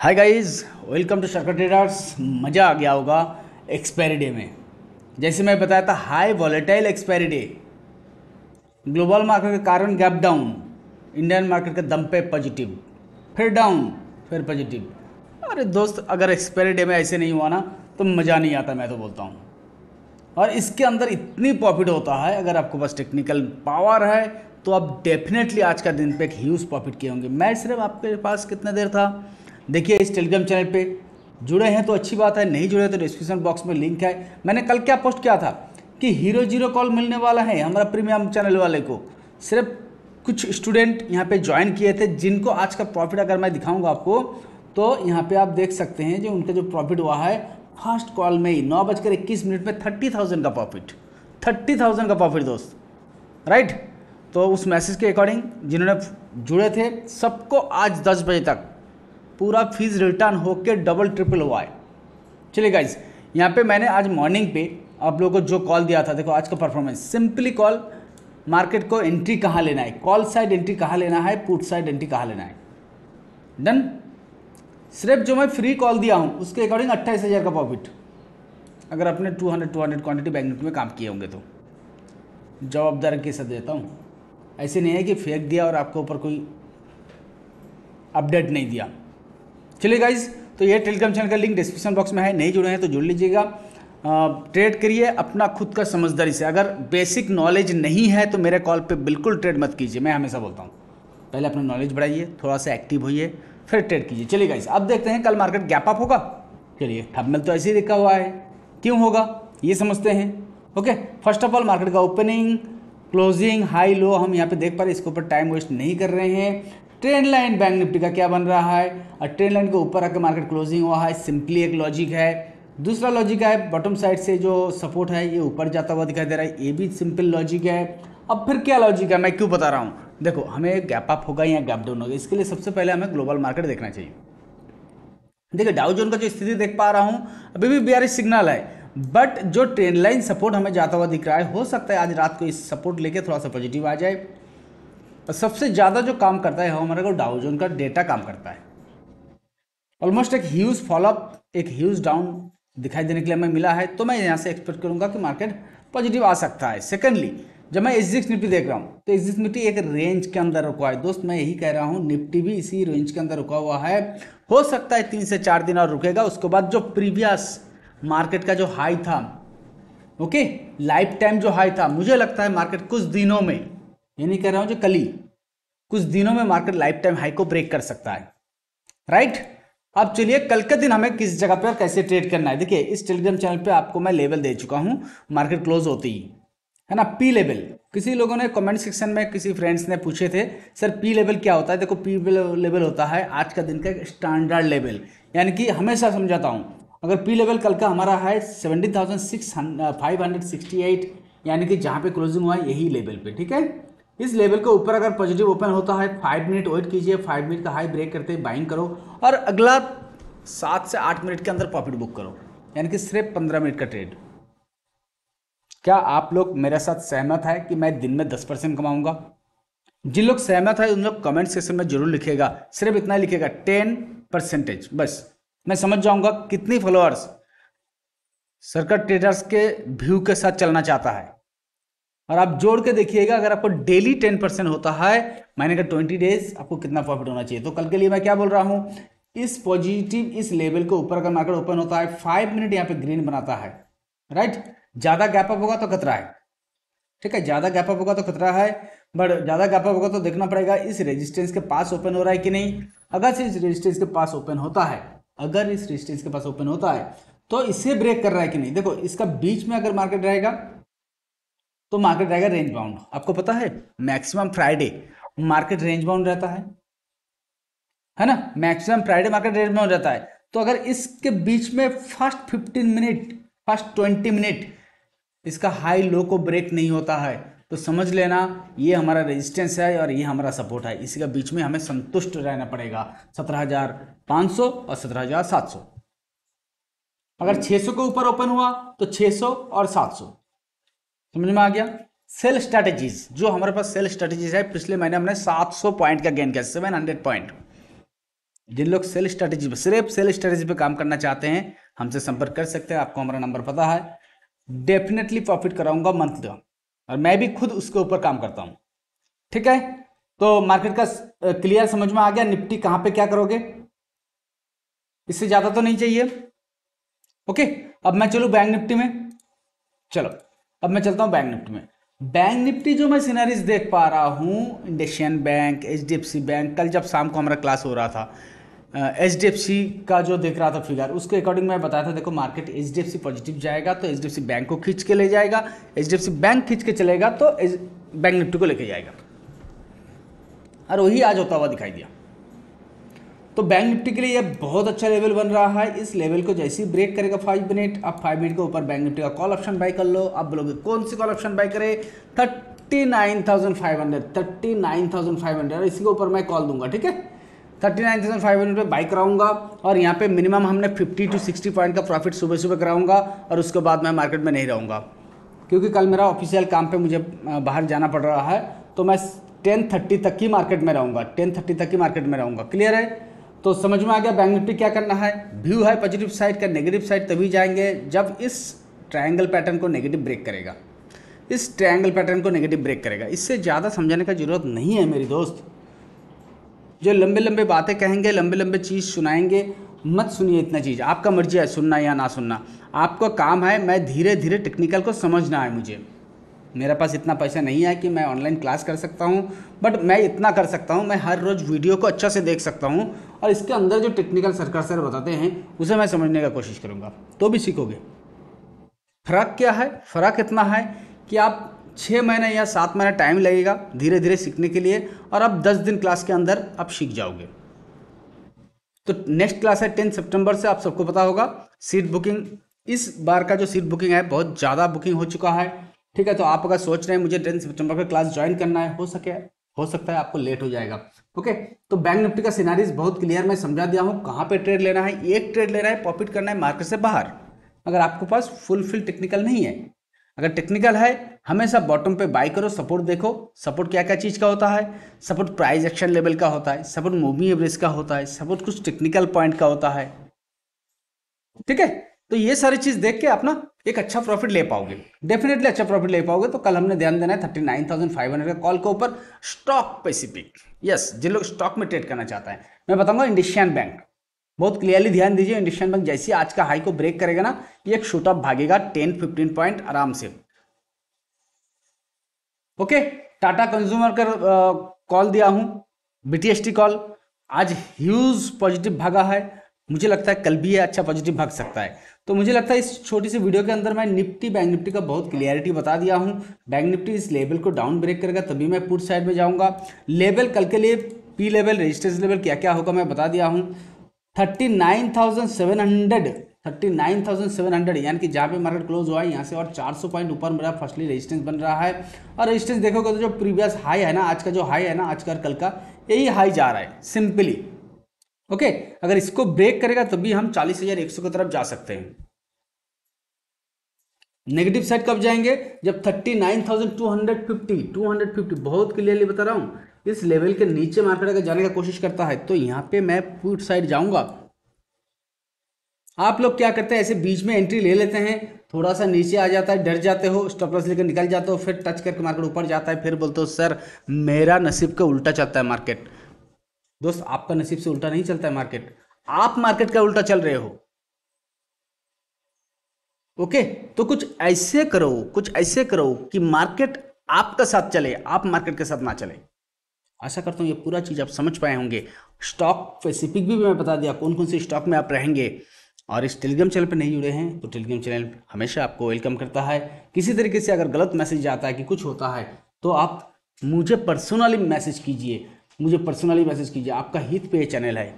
hi guys welcome to shortcut traders मज़ा आ गया होगा एक्सपायरी डे में जैसे मैं बताया था high volatile expiry day global market के कारण गैप डाउन इंडियन मार्केट के दम पे पॉजिटिव फिर डाउन फिर पॉजिटिव अरे दोस्त अगर एक्सपायरी डे में ऐसे नहीं हुआ ना तो मज़ा नहीं आता मैं तो बोलता हूँ और इसके अंदर इतनी प्रॉफिट होता है अगर आपको पास टेक्निकल पावर है तो आप डेफिनेटली आज का दिन पे एक ह्यूज प्रॉफिट किए होंगे मैं सिर्फ आपके पास कितना देर था देखिए इस टेलीग्राम चैनल पे जुड़े हैं तो अच्छी बात है नहीं जुड़े तो डिस्क्रिप्शन बॉक्स में लिंक है मैंने कल क्या पोस्ट किया था कि हीरो जीरो कॉल मिलने वाला है हमारा प्रीमियम चैनल वाले को सिर्फ कुछ स्टूडेंट यहाँ पे ज्वाइन किए थे जिनको आज का प्रॉफिट अगर मैं दिखाऊंगा आपको तो यहाँ पे आप देख सकते हैं जो उनका जो प्रॉफिट हुआ है फर्स्ट कॉल में ही नौ बजकर इक्कीस मिनट में थर्टी थाउजेंड का प्रॉफिट थर्टी थाउजेंड का प्रॉफिट दोस्त राइट तो उस मैसेज के अकॉर्डिंग जिन्होंने जुड़े थे सबको आज दस बजे तक पूरा फीस रिटर्न होकर डबल ट्रिपल हुआ है चलिए गाइज यहाँ पे मैंने आज मॉर्निंग पे आप लोगों को जो कॉल दिया था देखो आज का परफॉर्मेंस सिंपली कॉल मार्केट को एंट्री कहाँ लेना है कॉल साइड एंट्री कहाँ लेना है पुट साइड एंट्री कहाँ लेना है डन सिर्फ जो मैं फ्री कॉल दिया हूँ उसके अकॉर्डिंग अट्ठाईस हज़ार का प्रॉफिट अगर आपने 200 200 क्वांटिटी निफ्टी में काम किए होंगे तो जवाबदार के साथ देता हूँ ऐसे नहीं है कि फेंक दिया और आपके ऊपर कोई अपडेट नहीं दिया चलिए गाइज तो ये टेलीग्राम चैनल का लिंक डिस्क्रिप्शन बॉक्स में है नहीं जुड़े हैं तो जुड़ लीजिएगा ट्रेड करिए अपना खुद का समझदारी से अगर बेसिक नॉलेज नहीं है तो मेरे कॉल पे बिल्कुल ट्रेड मत कीजिए मैं हमेशा बोलता हूँ पहले अपना नॉलेज बढ़ाइए थोड़ा सा एक्टिव होइए फिर ट्रेड कीजिए चलिए गाइज़ अब देखते हैं कल मार्केट गैप अप होगा चलिए थर्मल तो ऐसे ही देखा हुआ है क्यों होगा ये समझते हैं okay first of all market का ओपनिंग क्लोजिंग हाई लो हम यहाँ पे देख पा रहे हैं इसके ऊपर टाइम वेस्ट नहीं कर रहे हैं ट्रेंड लाइन बैंक निफ्टी का क्या बन रहा है और ट्रेंड लाइन के ऊपर आकर मार्केट क्लोजिंग हुआ है सिंपली एक लॉजिक है दूसरा लॉजिक है बॉटम साइड से जो सपोर्ट है ये ऊपर जाता हुआ दिखाई दे रहा है ये भी सिंपल लॉजिक है अब फिर क्या लॉजिक है मैं क्यों बता रहा हूँ देखो हमें गैप अप होगा या गैप डाउन होगा इसके लिए सबसे पहले हमें ग्लोबल मार्केट देखना चाहिए देखिए डाउ जोन का जो स्थिति देख पा रहा हूँ अभी भी बी सिग्नल है बट जो ट्रेंड लाइन सपोर्ट हमें जाता हुआ दिख रहा है हो सकता है आज रात को इस सपोर्ट लेके थोड़ा सा पॉजिटिव आ जाए और सबसे ज़्यादा जो काम करता है हमारे को डाउजोन का डेटा काम करता है ऑलमोस्ट एक ह्यूज फॉलोअप एक ह्यूज डाउन दिखाई देने के लिए हमें मिला है तो मैं यहाँ से एक्सपेक्ट करूंगा कि मार्केट पॉजिटिव आ सकता है सेकेंडली जब मैं एजिक्स निफ्टी देख रहा हूँ तो एजिक्स निफ्टी एक रेंज के अंदर रुका है दोस्त मैं यही कह रहा हूँ निफ्टी भी इसी रेंज के अंदर रुका हुआ है हो सकता है तीन से चार दिन और रुकेगा उसके बाद जो प्रीवियस मार्केट का जो हाई था ओके लाइफ टाइम जो हाई था मुझे लगता है मार्केट कुछ दिनों में ये नहीं कह रहा हूं जो कल ही कुछ दिनों में मार्केट लाइफ टाइम हाई को ब्रेक कर सकता है राइट अब चलिए कल के दिन हमें किस जगह पर कैसे ट्रेड करना है देखिए इस टेलीग्राम चैनल पे आपको मैं लेवल दे चुका हूँ मार्केट क्लोज होती ही है ना पी लेवल किसी लोगों ने कमेंट सेक्शन में किसी फ्रेंड्स ने पूछे थे सर पी लेवल क्या होता है देखो पी लेवल होता है आज का दिन का स्टैंडर्ड लेवल यानी कि हमेशा समझाता हूँ अगर पी लेवल कल का हमारा है seventy thousand six five hundred sixty eight यानी कि जहाँ पे क्लोजिंग हुआ है यही लेवल पे ठीक है इस लेवल के ऊपर अगर पॉजिटिव ओपन होता है फाइव मिनट वेट कीजिए फाइव मिनट का हाई ब्रेक करते बाइंग करो और अगला सात से आठ मिनट के अंदर प्रॉफिट बुक करो यानी कि सिर्फ पंद्रह मिनट का ट्रेड क्या आप लोग मेरे साथ सहमत है कि मैं दिन में दस परसेंट कमाऊंगा जिन लोग सहमत है उन लोग कमेंट सेक्शन में जरूर लिखेगा सिर्फ इतना लिखेगा टेन परसेंटेज बस मैं समझ जाऊंगा कितनी फॉलोअर्स सर्कट ट्रेडर्स के व्यू के साथ चलना चाहता है और आप जोड़ के देखिएगा अगर आपको डेली टेन परसेंट होता है मैंने कहा ट्वेंटी डेज आपको कितना प्रॉफिट होना चाहिए तो कल के लिए मैं क्या बोल रहा हूँ इस पॉजिटिव इस लेवल के ऊपर अगर मार्केट ओपन होता है फाइव मिनट यहाँ पे ग्रीन बनाता है राइट ज़्यादा गैप अप होगा तो खतरा है ठीक है ज़्यादा गैप अप होगा तो खतरा है बट ज़्यादा गैप अप होगा तो देखना पड़ेगा इस रेजिस्टेंस के पास ओपन हो रहा है कि नहीं अगर इस रेजिस्टेंस के पास ओपन होता है अगर इस रेजिस्टेंस के पास ओपन होता है तो इसे ब्रेक कर रहा है कि नहीं देखो इसका बीच में अगर मार्केट रहेगा तो मार्केट रहेगा रेंज बाउंड आपको पता है maximum Friday market range bound रहता है है ना maximum Friday market range bound रहता है तो अगर इसके बीच में first fifteen minute first twenty minute इसका हाई लो को ब्रेक नहीं होता है तो समझ लेना ये हमारा रेजिस्टेंस है और ये हमारा सपोर्ट है इसी के बीच में हमें संतुष्ट रहना पड़ेगा सत्रह हजार पाँच सौ और सत्रह हजार सात सौ अगर 600 के ऊपर ओपन हुआ तो 600 और 700 समझ में आ गया सेल स्ट्रैटेजीज जो हमारे पास सेल स्ट्रेटेजीज है पिछले महीने हमने 700 पॉइंट का गेन किया 700 पॉइंट जिन लोग सेल पर सिर्फ सेल स्ट्रेटेजी पे काम करना चाहते हैं हमसे संपर्क कर सकते हैं आपको हमारा नंबर पता है डेफिनेटली प्रॉफिट कराऊंगा मंथ का और मैं भी खुद उसके ऊपर काम करता हूँ ठीक है तो मार्केट का क्लियर समझ में आ गया निफ्टी कहाँ पे क्या करोगे इससे ज़्यादा तो नहीं चाहिए ओके अब मैं चलू बैंक निफ्टी में चलो अब मैं चलता हूँ बैंक निफ्टी में बैंक निफ्टी जो मैं सीनरीज देख पा रहा हूँ इंडियन बैंक एच बैंक कल जब शाम को हमारा क्लास हो रहा था एच uh, का जो देख रहा था फिगर उसके अकॉर्डिंग मैं बताया था देखो मार्केट एच पॉजिटिव जाएगा तो एच बैंक को खींच के ले जाएगा एच बैंक खींच के चलेगा तो बैंक निफ्टी को लेके जाएगा और वही आज होता हुआ दिखाई दिया तो बैंक निफ्टी के लिए यह बहुत अच्छा लेवल बन रहा है इस लेवल को जैसे ही ब्रेक करेगा फाइव मिनट आप फाइव मिनट के ऊपर बैंक निफ्टी का कॉल ऑप्शन बाय कर लो आप बोलोगे कौन सी कॉल ऑप्शन बाय करें thirty nine thousand five hundred thirty nine thousand five hundred इसके ऊपर मैं कॉल दूंगा ठीक है thirty nine thousand five hundred पर बाई कराऊंगा और यहाँ पे मिनिमम हमने फिफ्टी टू सिक्सटी पॉइंट का प्रॉफिट सुबह सुबह कराऊंगा और उसके बाद मैं मार्केट में नहीं रहूँगा क्योंकि कल मेरा ऑफिशियल काम पे मुझे बाहर जाना पड़ रहा है तो मैं टेन थर्टी तक ही मार्केट में रहूँगा टेन थर्टी तक ही मार्केट में रहूँगा क्लियर है तो समझ में आ गया बैंक निफ्टी क्या करना है व्यू है पॉजिटिव साइड का नेगेटिव साइड तभी जाएंगे जब इस ट्रायंगल पैटर्न को नेगेटिव ब्रेक करेगा इस ट्रायंगल पैटर्न को नेगेटिव ब्रेक करेगा इससे ज़्यादा समझाने का ज़रूरत नहीं है मेरी दोस्त जो लंबे लंबे बातें कहेंगे लंबे लंबे चीज़ सुनाएंगे मत सुनिए इतना चीज़ आपका मर्जी है सुनना या ना सुनना आपका काम है मैं धीरे धीरे टेक्निकल को समझना है मुझे मेरे पास इतना पैसा नहीं है कि मैं ऑनलाइन क्लास कर सकता हूँ बट मैं इतना कर सकता हूँ मैं हर रोज़ वीडियो को अच्छा से देख सकता हूँ और इसके अंदर जो टेक्निकल सरकार सर बताते हैं उसे मैं समझने का कोशिश करूँगा तो भी सीखोगे फ़र्क क्या है फ़र्क इतना है कि आप छः महीने या सात महीने टाइम लगेगा धीरे धीरे सीखने के लिए और आप दस दिन क्लास के अंदर आप सीख जाओगे तो नेक्स्ट क्लास है टेंथ सितंबर से आप सबको पता होगा सीट बुकिंग इस बार का जो सीट बुकिंग है बहुत ज़्यादा बुकिंग हो चुका है ठीक है तो आप अगर सोच रहे हैं मुझे टेंथ सितंबर का क्लास ज्वाइन करना है हो सके हो सकता है आपको लेट हो जाएगा ओके तो बैंक निफ्टी का सिनारीज बहुत क्लियर मैं समझा दिया हूँ कहाँ पर ट्रेड लेना है एक ट्रेड लेना है प्रॉफिट करना है मार्केट से बाहर अगर आपके पास फुलफिल टेक्निकल नहीं है अगर टेक्निकल है हमेशा बॉटम पे बाई करो सपोर्ट देखो सपोर्ट क्या क्या चीज़ का होता है सपोर्ट प्राइस एक्शन लेवल का होता है सपोर्ट मूविंग एवरेज का होता है सपोर्ट कुछ टेक्निकल पॉइंट का होता है ठीक है तो ये सारी चीज देख के अपना एक अच्छा प्रॉफिट ले पाओगे डेफिनेटली अच्छा प्रॉफिट ले पाओगे तो कल हमने ध्यान देना है thirty nine thousand five hundred का कॉल के ऊपर स्टॉक स्पेसिफिक यस जिन लोग स्टॉक में ट्रेड करना चाहते हैं मैं बताऊंगा इंडिशियन बैंक बहुत क्लियरली ध्यान दीजिए इंडिशियन बैंक जैसे आज का हाई को ब्रेक करेगा ना ये एक शूटअप भागेगा टेन फिफ्टीन पॉइंट आराम से ओके टाटा कंज्यूमर का कॉल दिया हूं बीटीएसटी कॉल आज ह्यूज पॉजिटिव भागा है मुझे लगता है कल भी ये अच्छा पॉजिटिव भाग सकता है तो मुझे लगता है इस छोटी सी वीडियो के अंदर मैं निफ्टी बैंक निफ्टी का बहुत क्लियरिटी बता दिया हूँ बैंक निफ्टी इस लेवल को डाउन ब्रेक करेगा तभी मैं पुट साइड में जाऊँगा लेवल कल के लिए पी लेवल रजिस्ट्रेस लेवल क्या क्या होगा मैं बता दिया हूँ thirty nine thousand seven hundred thirty nine thousand seven hundred यानी कि जहाँ पे मार्केट क्लोज हुआ है यहाँ से और चार सौ पॉइंट ऊपर मेरा फर्स्टली रेजिस्टेंस बन रहा है और रेजिस्टेंस देखोगे तो जो प्रीवियस हाई है ना आज का जो हाई है ना आज का कल का यही हाई जा रहा है सिंपली ओके अगर इसको ब्रेक करेगा तभी हम चालीस हजार एक सौ की तरफ जा सकते हैं नेगेटिव साइड कब जाएंगे जब thirty nine thousand two two hundred fifty hundred fifty बहुत क्लियरली बता रहा हूं इस लेवल के नीचे मार्केट अगर जाने का कोशिश करता है तो यहां पे मैं पुट साइड जाऊंगा आप लोग क्या करते हैं ऐसे बीच में एंट्री ले लेते हैं थोड़ा सा नीचे आ जाता है डर जाते हो स्टॉप लॉस लेकर निकल जाते हो फिर टच करके मार्केट ऊपर जाता है फिर बोलते हो सर मेरा नसीब का उल्टा चलता है मार्केट दोस्त आपका नसीब से उल्टा नहीं चलता है मार्केट आप मार्केट का उल्टा चल रहे हो ओके तो कुछ ऐसे करो कुछ ऐसे करो कि मार्केट आपका साथ चले आप मार्केट के साथ ना चले आशा करता हूं ये पूरा चीज़ आप समझ पाए होंगे स्टॉक स्पेसिफिक भी मैं बता दिया कौन कौन से स्टॉक में आप रहेंगे और इस टेलीग्राम चैनल पर नहीं जुड़े हैं तो टेलीग्राम चैनल हमेशा आपको वेलकम करता है किसी तरीके से अगर गलत मैसेज आता है कि कुछ होता है तो आप मुझे पर्सनली मैसेज कीजिए मुझे पर्सनली मैसेज कीजिए आपका हित पे चैनल है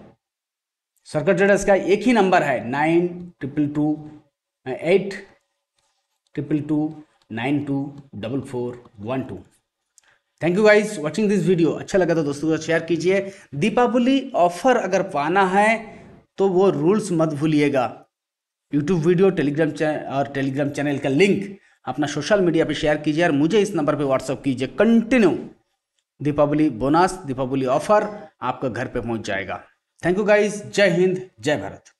सर्कल ट्रेडर्स का एक ही नंबर है nine triple two eight triple two nine two double four one two thank you guys watching this video अच्छा लगा तो दोस्तों को शेयर कीजिए दीपावली ऑफर अगर पाना है तो वो रूल्स मत भूलिएगा यूट्यूब वीडियो टेलीग्राम चैनल और टेलीग्राम चैनल का लिंक अपना सोशल मीडिया पे शेयर कीजिए और मुझे इस नंबर पे व्हाट्सअप कीजिए continue Deepawali bonus Deepawali offer आपका घर पे पहुंच जाएगा थैंक यू गाइस जय हिंद जय भारत